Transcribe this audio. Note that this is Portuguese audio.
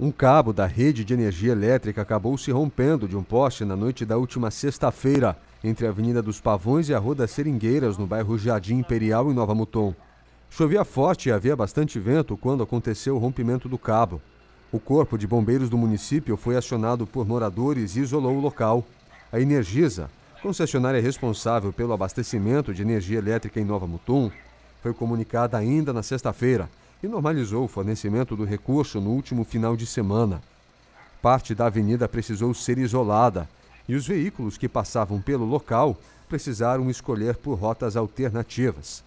Um cabo da rede de energia elétrica acabou se rompendo de um poste na noite da última sexta-feira, entre a Avenida dos Pavões e a Rua das Seringueiras, no bairro Jardim Imperial, em Nova Mutum. Chovia forte e havia bastante vento quando aconteceu o rompimento do cabo. O Corpo de Bombeiros do município foi acionado por moradores e isolou o local. A Energisa, concessionária responsável pelo abastecimento de energia elétrica em Nova Mutum, foi comunicada ainda na sexta-feira e normalizou o fornecimento do recurso no último final de semana. Parte da avenida precisou ser isolada e os veículos que passavam pelo local precisaram escolher por rotas alternativas.